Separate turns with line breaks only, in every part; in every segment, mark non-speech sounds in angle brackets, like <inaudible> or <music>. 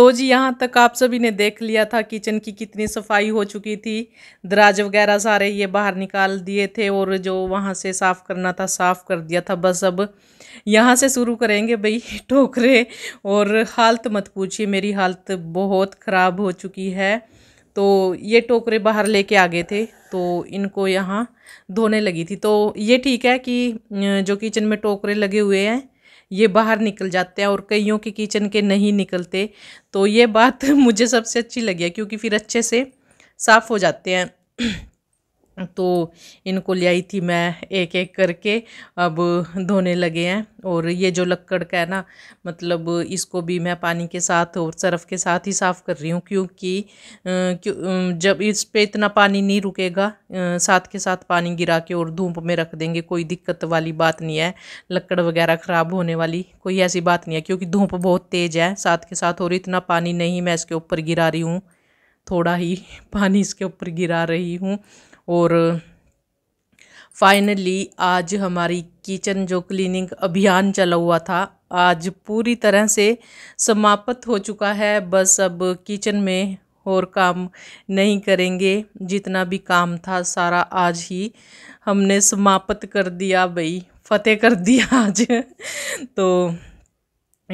तो जी यहाँ तक आप सभी ने देख लिया था किचन की कितनी सफाई हो चुकी थी दराज वगैरह सारे ये बाहर निकाल दिए थे और जो वहाँ से साफ़ करना था साफ़ कर दिया था बस अब यहाँ से शुरू करेंगे भाई टोकरे <laughs> और हालत मत पूछिए मेरी हालत बहुत ख़राब हो चुकी है तो ये टोकरे बाहर लेके आ गए थे तो इनको यहाँ धोने लगी थी तो ये ठीक है कि जो किचन में टोकरे लगे हुए हैं ये बाहर निकल जाते हैं और कईयों के किचन के नहीं निकलते तो ये बात <laughs> मुझे सबसे अच्छी लगी है क्योंकि फिर अच्छे से साफ़ हो जाते हैं <clears throat> तो इनको ले आई थी मैं एक एक करके अब धोने लगे हैं और ये जो लक्कड़ का है ना मतलब इसको भी मैं पानी के साथ और सर्फ़ के साथ ही साफ़ कर रही हूँ क्योंकि जब इस पे इतना पानी नहीं रुकेगा साथ के साथ पानी गिरा के और धूप में रख देंगे कोई दिक्कत वाली बात नहीं है लक्कड़ वगैरह ख़राब होने वाली कोई ऐसी बात नहीं है क्योंकि धूप बहुत तेज़ है साथ के साथ और इतना पानी नहीं मैं इसके ऊपर गिरा रही हूँ थोड़ा ही <laughs> पानी इसके ऊपर गिरा रही हूँ और फाइनली आज हमारी किचन जो क्लीनिंग अभियान चला हुआ था आज पूरी तरह से समाप्त हो चुका है बस अब किचन में और काम नहीं करेंगे जितना भी काम था सारा आज ही हमने समाप्त कर दिया भाई फतेह कर दिया आज <laughs> तो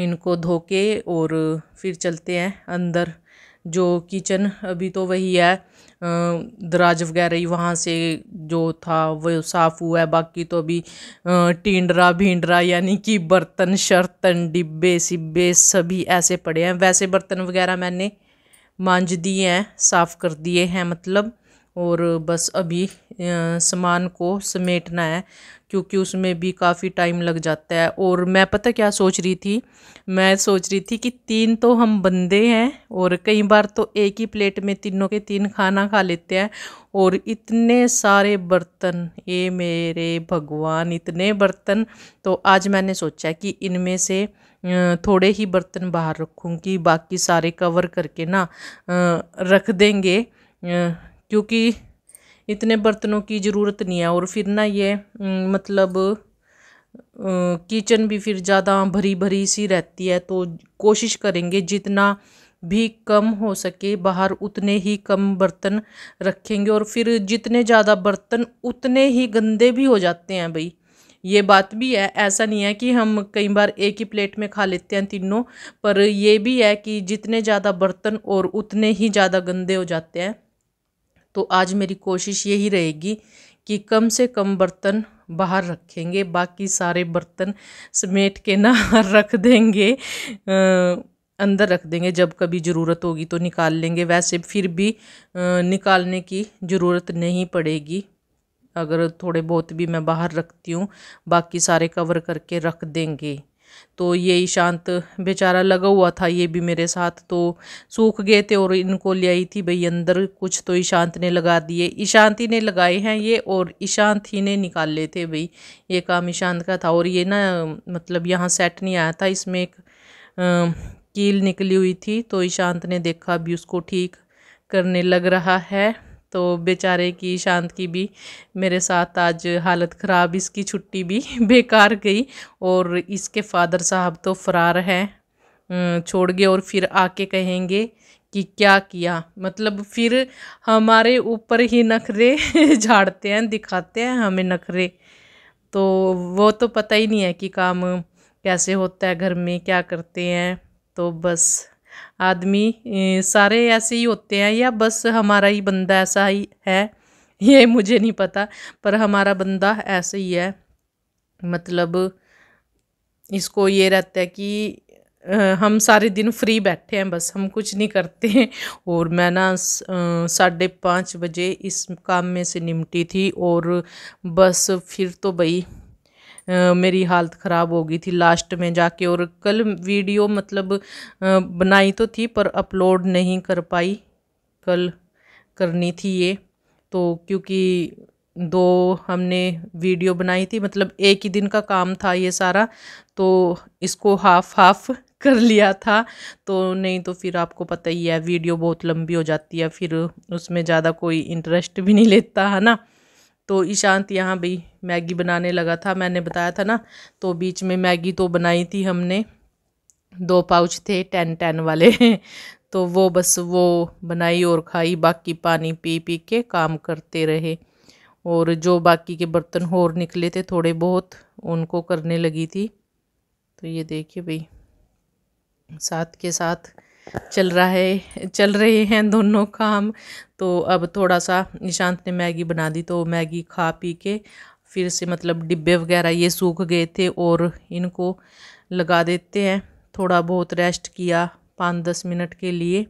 इनको धो के और फिर चलते हैं अंदर जो किचन अभी तो वही है दराज वगैरह ही वहाँ से जो था वो साफ़ हुआ है बाकी तो अभी टींडरा भींडरा यानी कि बर्तन शर्तन डिब्बे सिब्बे सभी ऐसे पड़े हैं वैसे बर्तन वगैरह मैंने मांज दिए हैं साफ़ कर दिए हैं मतलब और बस अभी सामान को समेटना है क्योंकि उसमें भी काफ़ी टाइम लग जाता है और मैं पता क्या सोच रही थी मैं सोच रही थी कि तीन तो हम बंदे हैं और कई बार तो एक ही प्लेट में तीनों के तीन खाना खा लेते हैं और इतने सारे बर्तन ये मेरे भगवान इतने बर्तन तो आज मैंने सोचा कि इनमें से थोड़े ही बर्तन बाहर रखूँगी बाकी सारे कवर करके ना रख देंगे क्योंकि इतने बर्तनों की ज़रूरत नहीं है और फिर ना ये मतलब किचन भी फिर ज़्यादा भरी भरी सी रहती है तो कोशिश करेंगे जितना भी कम हो सके बाहर उतने ही कम बर्तन रखेंगे और फिर जितने ज़्यादा बर्तन उतने ही गंदे भी हो जाते हैं भाई ये बात भी है ऐसा नहीं है कि हम कई बार एक ही प्लेट में खा लेते हैं तीनों पर यह भी है कि जितने ज़्यादा बर्तन और उतने ही ज़्यादा गंदे हो जाते हैं तो आज मेरी कोशिश यही रहेगी कि कम से कम बर्तन बाहर रखेंगे बाकी सारे बर्तन समेट के ना <laughs> रख देंगे अंदर रख देंगे जब कभी ज़रूरत होगी तो निकाल लेंगे वैसे फिर भी निकालने की ज़रूरत नहीं पड़ेगी अगर थोड़े बहुत भी मैं बाहर रखती हूँ बाकी सारे कवर करके रख देंगे तो ये ईशांत बेचारा लगा हुआ था ये भी मेरे साथ तो सूख गए थे और इनको ले आई थी भाई अंदर कुछ तो ईशांत ने लगा दिए ईशांत ही ने लगाए हैं ये और ईशांत ही ने निकाले थे भाई ये काम ईशांत का था और ये ना मतलब यहाँ सेट नहीं आया था इसमें एक कील निकली हुई थी तो ईशांत ने देखा भी उसको ठीक करने लग रहा है तो बेचारे की शांत की भी मेरे साथ आज हालत ख़राब इसकी छुट्टी भी <laughs> बेकार गई और इसके फादर साहब तो फ़रार हैं हम्म, छोड़ गए और फिर आके कहेंगे कि क्या किया मतलब फिर हमारे ऊपर ही नखरे <laughs> झाड़ते हैं दिखाते हैं हमें नखरे तो वो तो पता ही नहीं है कि काम कैसे होता है घर में क्या करते हैं तो बस आदमी सारे ऐसे ही होते हैं या बस हमारा ही बंदा ऐसा ही है ये मुझे नहीं पता पर हमारा बंदा ऐसे ही है मतलब इसको ये रहता है कि हम सारे दिन फ्री बैठे हैं बस हम कुछ नहीं करते हैं और मैं ना साढ़े पाँच बजे इस काम में से निमटी थी और बस फिर तो भाई मेरी हालत ख़राब हो गई थी लास्ट में जाके और कल वीडियो मतलब बनाई तो थी पर अपलोड नहीं कर पाई कल करनी थी ये तो क्योंकि दो हमने वीडियो बनाई थी मतलब एक ही दिन का काम था ये सारा तो इसको हाफ हाफ <laughs> कर लिया था तो नहीं तो फिर आपको पता ही है वीडियो बहुत लंबी हो जाती है फिर उसमें ज़्यादा कोई इंटरेस्ट भी नहीं लेता है ना तो ईशांत यहाँ भी मैगी बनाने लगा था मैंने बताया था ना तो बीच में मैगी तो बनाई थी हमने दो पाउच थे टेन टेन वाले <laughs> तो वो बस वो बनाई और खाई बाकी पानी पी पी के काम करते रहे और जो बाकी के बर्तन और निकले थे थोड़े बहुत उनको करने लगी थी तो ये देखिए भाई साथ के साथ चल रहा है चल रहे हैं दोनों काम तो अब थोड़ा सा निशांत ने मैगी बना दी तो मैगी खा पी के फिर से मतलब डिब्बे वगैरह ये सूख गए थे और इनको लगा देते हैं थोड़ा बहुत रेस्ट किया पाँच दस मिनट के लिए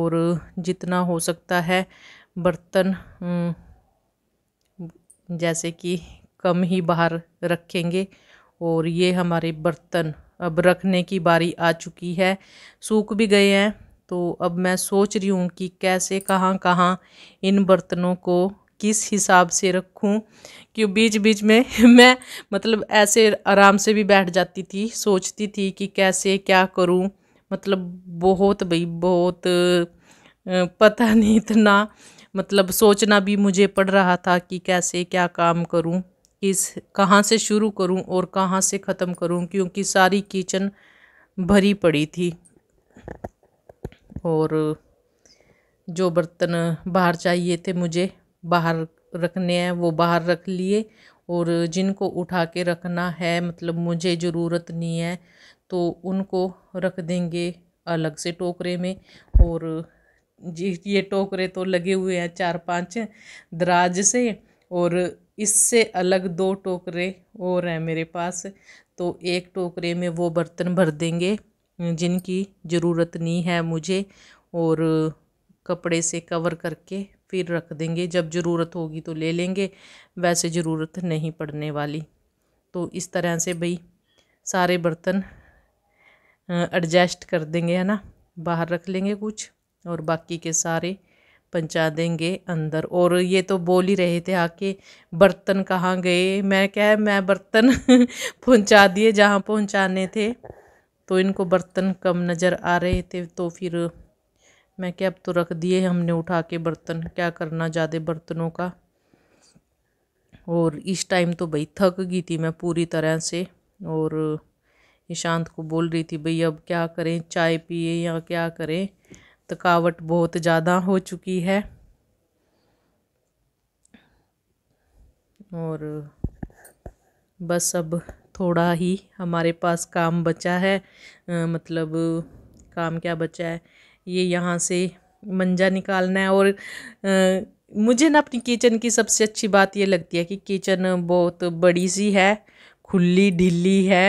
और जितना हो सकता है बर्तन हम्म, जैसे कि कम ही बाहर रखेंगे और ये हमारे बर्तन अब रखने की बारी आ चुकी है सूख भी गए हैं तो अब मैं सोच रही हूँ कि कैसे कहाँ कहाँ इन बर्तनों को किस हिसाब से रखूं कि बीच बीच में <laughs> मैं मतलब ऐसे आराम से भी बैठ जाती थी सोचती थी कि कैसे क्या करूं मतलब बहुत भाई बहुत पता नहीं इतना मतलब सोचना भी मुझे पड़ रहा था कि कैसे क्या काम करूं किस कहाँ से शुरू करूं और कहाँ से ख़त्म करूं क्योंकि सारी किचन भरी पड़ी थी और जो बर्तन बाहर चाहिए थे मुझे बाहर रखने हैं वो बाहर रख लिए और जिनको उठा के रखना है मतलब मुझे ज़रूरत नहीं है तो उनको रख देंगे अलग से टोकरे में और जी ये टोकरे तो लगे हुए हैं चार पांच दराज से और इससे अलग दो टोकरे और हैं मेरे पास तो एक टोकरे में वो बर्तन भर देंगे जिनकी ज़रूरत नहीं है मुझे और कपड़े से कवर करके फिर रख देंगे जब ज़रूरत होगी तो ले लेंगे वैसे ज़रूरत नहीं पड़ने वाली तो इस तरह से भाई सारे बर्तन एडजस्ट कर देंगे है ना बाहर रख लेंगे कुछ और बाकी के सारे पहुँचा देंगे अंदर और ये तो बोल ही रहे थे आके बर्तन कहाँ गए मैं क्या है मैं बर्तन <laughs> पहुँचा दिए जहाँ पहुँचाने थे तो इनको बर्तन कम नज़र आ रहे थे तो फिर मैं क्या अब तो रख दिए हमने उठा के बर्तन क्या करना ज़्यादा बर्तनों का और इस टाइम तो भाई थक गई थी मैं पूरी तरह से और ईशांत को बोल रही थी भाई अब क्या करें चाय पिए या क्या करें थकावट बहुत ज़्यादा हो चुकी है और बस अब थोड़ा ही हमारे पास काम बचा है आ, मतलब काम क्या बचा है ये यहाँ से मंजा निकालना है और आ, मुझे ना अपनी किचन की सबसे अच्छी बात ये लगती है कि किचन बहुत बड़ी सी है खुली ढीली है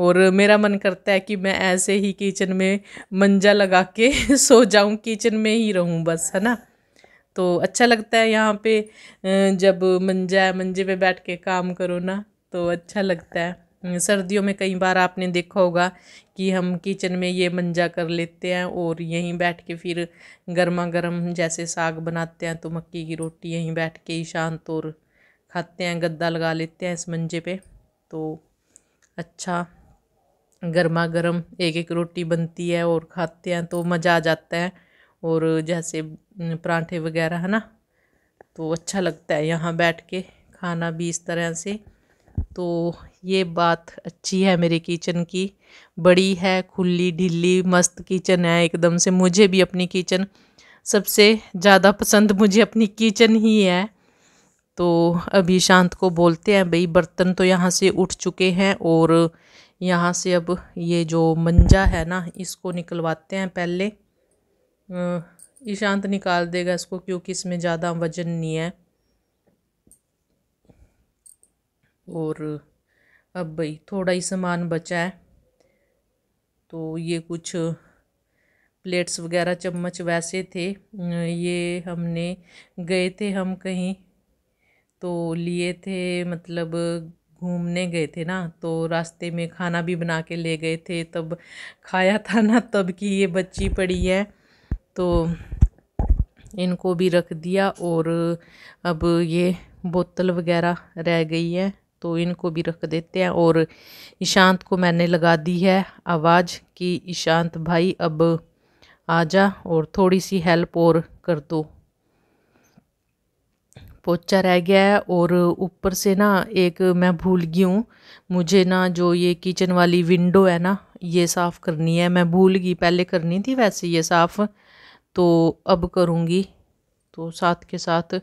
और मेरा मन करता है कि मैं ऐसे ही किचन में मंजा लगा के <laughs> सो जाऊं किचन में ही रहूं बस है ना तो अच्छा लगता है यहाँ पे जब मंजा है मंजे पे बैठ के काम करो ना तो अच्छा लगता है हम्म, सर्दियों में कई बार आपने देखा होगा कि हम किचन में ये मंजा कर लेते हैं और यहीं बैठ के फिर गर्मा गर्म जैसे साग बनाते हैं तो मक्की की रोटी यहीं बैठ के ही शांत और खाते हैं गद्दा लगा लेते हैं इस मंजे पे तो अच्छा गर्मा गर्म एक एक रोटी बनती है और खाते हैं तो मज़ा आ जाता है और जैसे परांठे वगैरह है ना तो अच्छा लगता है यहाँ बैठ के खाना भी इस तरह से तो ये बात अच्छी है मेरे किचन की बड़ी है खुली ढीली मस्त किचन है एकदम से मुझे भी अपनी किचन सबसे ज़्यादा पसंद मुझे अपनी किचन ही है तो अभी शांत को बोलते हैं भाई बर्तन तो यहाँ से उठ चुके हैं और यहाँ से अब ये जो मंजा है ना इसको निकलवाते हैं पहले ईशांत निकाल देगा इसको क्योंकि इसमें ज़्यादा वज़न नहीं है और अब भाई थोड़ा ही सामान बचा है तो ये कुछ प्लेट्स वगैरह चम्मच वैसे थे ये हमने गए थे हम कहीं तो लिए थे मतलब घूमने गए थे ना तो रास्ते में खाना भी बना के ले गए थे तब खाया था ना तब की ये बच्ची पड़ी है तो इनको भी रख दिया और अब ये बोतल वगैरह रह गई है तो इनको भी रख देते हैं और ईशांत को मैंने लगा दी है आवाज़ कि ईशांत भाई अब आ जा और थोड़ी सी हेल्प और कर दो पोचा रह गया है और ऊपर से ना एक मैं भूल गई हूँ मुझे ना जो ये किचन वाली विंडो है ना ये साफ़ करनी है मैं भूल गई पहले करनी थी वैसे ये साफ़ तो अब करूँगी तो साथ के साथ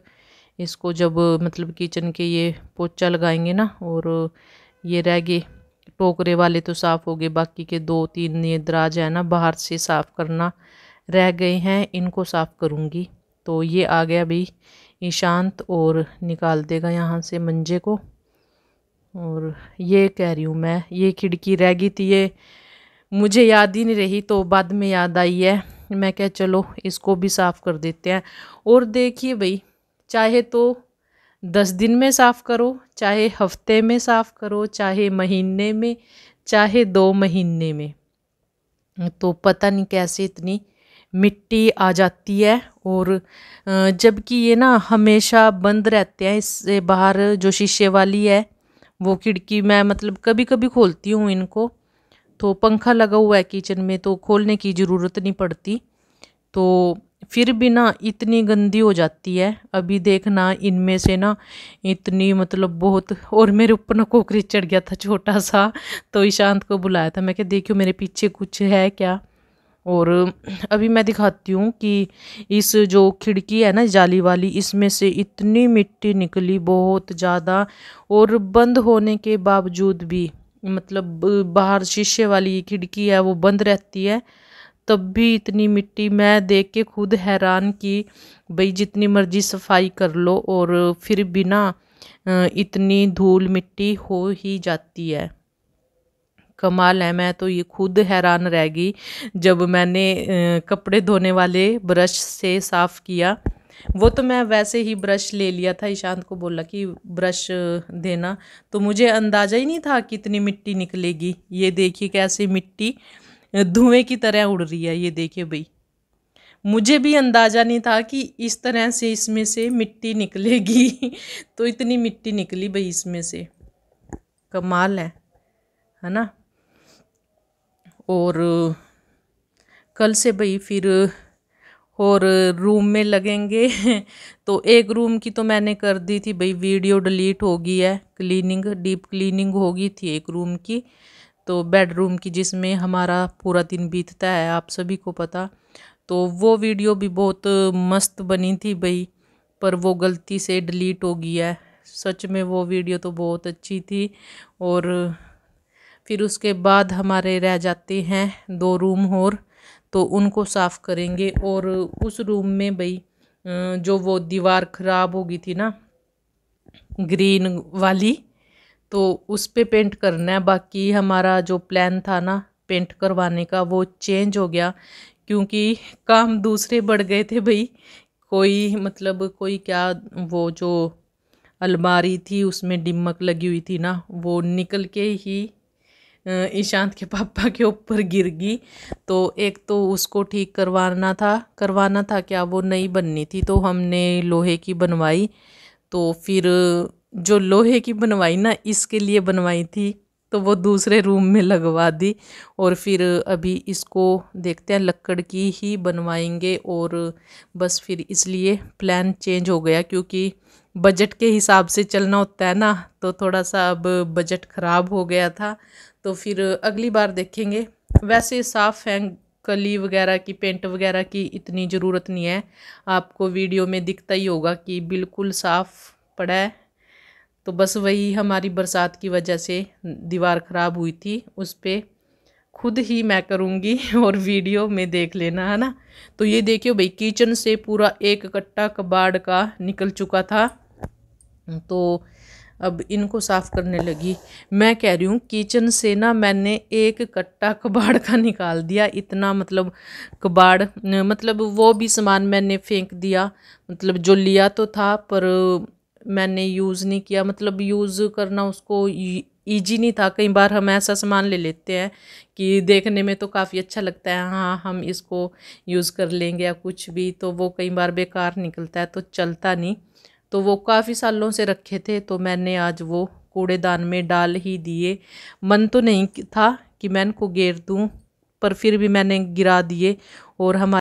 इसको जब मतलब किचन के ये पोचा लगाएंगे ना और ये रह गए टोकरे वाले तो साफ़ हो गए बाकी के दो तीन ये दराज है ना बाहर से साफ़ करना रह गए हैं इनको साफ़ करूँगी तो ये आ गया अभी ईशांत और निकाल देगा यहाँ से मंजे को और ये कह रही हूँ मैं ये खिड़की रह गई थी ये मुझे याद ही नहीं रही तो बाद में याद आई है मैं क्या चलो इसको भी साफ़ कर देते हैं और देखिए भाई चाहे तो दस दिन में साफ़ करो चाहे हफ्ते में साफ़ करो चाहे महीने में चाहे दो महीने में तो पता नहीं कैसे इतनी मिट्टी आ जाती है और जबकि ये ना हमेशा बंद रहते हैं इससे बाहर जो शीशे वाली है वो खिड़की मैं मतलब कभी कभी खोलती हूँ इनको तो पंखा लगा हुआ है किचन में तो खोलने की ज़रूरत नहीं पड़ती तो फिर भी ना इतनी गंदी हो जाती है अभी देखना इनमें से ना इतनी मतलब बहुत और मेरे ऊपर ना कोकरी चढ़ गया था छोटा सा तो ईशांत को बुलाया था मैं क्या देखियो मेरे पीछे कुछ है क्या और अभी मैं दिखाती हूँ कि इस जो खिड़की है ना जाली वाली इसमें से इतनी मिट्टी निकली बहुत ज़्यादा और बंद होने के बावजूद भी मतलब बाहर शीशे वाली खिड़की है वो बंद रहती है तब भी इतनी मिट्टी मैं देख के खुद हैरान की भाई जितनी मर्ज़ी सफाई कर लो और फिर बिना इतनी धूल मिट्टी हो ही जाती है कमाल है मैं तो ये खुद हैरान रह गई जब मैंने कपड़े धोने वाले ब्रश से साफ़ किया वो तो मैं वैसे ही ब्रश ले लिया था ईशांत को बोला कि ब्रश देना तो मुझे अंदाज़ा ही नहीं था कितनी मिट्टी निकलेगी ये देखिए कैसी मिट्टी धुएं की तरह उड़ रही है ये देखिए भाई मुझे भी अंदाज़ा नहीं था कि इस तरह से इसमें से मिट्टी निकलेगी <laughs> तो इतनी मिट्टी निकली भाई इसमें से कमाल है है ना और कल से भाई फिर और रूम में लगेंगे <laughs> तो एक रूम की तो मैंने कर दी थी भाई वीडियो डिलीट होगी है क्लीनिंग डीप क्लीनिंग होगी थी एक रूम की तो बेडरूम की जिसमें हमारा पूरा दिन बीतता है आप सभी को पता तो वो वीडियो भी बहुत मस्त बनी थी भाई पर वो गलती से डिलीट हो गई है सच में वो वीडियो तो बहुत अच्छी थी और फिर उसके बाद हमारे रह जाते हैं दो रूम और तो उनको साफ़ करेंगे और उस रूम में भाई जो वो दीवार ख़राब हो गई थी ना ग्रीन वाली तो उस पर पे पेंट करना है बाकी हमारा जो प्लान था ना पेंट करवाने का वो चेंज हो गया क्योंकि काम दूसरे बढ़ गए थे भाई कोई मतलब कोई क्या वो जो अलमारी थी उसमें डिमक लगी हुई थी ना वो निकल के ही ईशांत के पापा के ऊपर गिर गई तो एक तो उसको ठीक करवाना था करवाना था क्या वो नहीं बननी थी तो हमने लोहे की बनवाई तो फिर जो लोहे की बनवाई ना इसके लिए बनवाई थी तो वो दूसरे रूम में लगवा दी और फिर अभी इसको देखते हैं लकड़ की ही बनवाएंगे और बस फिर इसलिए प्लान चेंज हो गया क्योंकि बजट के हिसाब से चलना होता है ना तो थोड़ा सा अब बजट ख़राब हो गया था तो फिर अगली बार देखेंगे वैसे साफ़ हैं कली वगैरह की पेंट वगैरह की इतनी ज़रूरत नहीं है आपको वीडियो में दिखता ही होगा कि बिल्कुल साफ़ पड़ा है तो बस वही हमारी बरसात की वजह से दीवार ख़राब हुई थी उस पर खुद ही मैं करूँगी <laughs> और वीडियो में देख लेना है ना तो ये देखियो भाई किचन से पूरा एक कट्टा कबाड़ का निकल चुका था तो अब इनको साफ़ करने लगी मैं कह रही हूँ किचन से ना मैंने एक कट्टा कबाड़ का निकाल दिया इतना मतलब कबाड़ मतलब वो भी सामान मैंने फेंक दिया मतलब जो लिया तो था पर मैंने यूज़ नहीं किया मतलब यूज़ करना उसको ईजी e-, नहीं था कई बार हम ऐसा सामान ले लेते हैं कि देखने में तो काफ़ी अच्छा लगता है हाँ हम इसको यूज़ कर लेंगे या कुछ भी तो वो कई बार बेकार निकलता है तो चलता नहीं तो वो काफ़ी सालों से रखे थे तो मैंने आज वो कूड़ेदान में डाल ही दिए मन तो नहीं था कि मैं इनको गेर दूँ पर फिर भी मैंने गिरा दिए और हमारे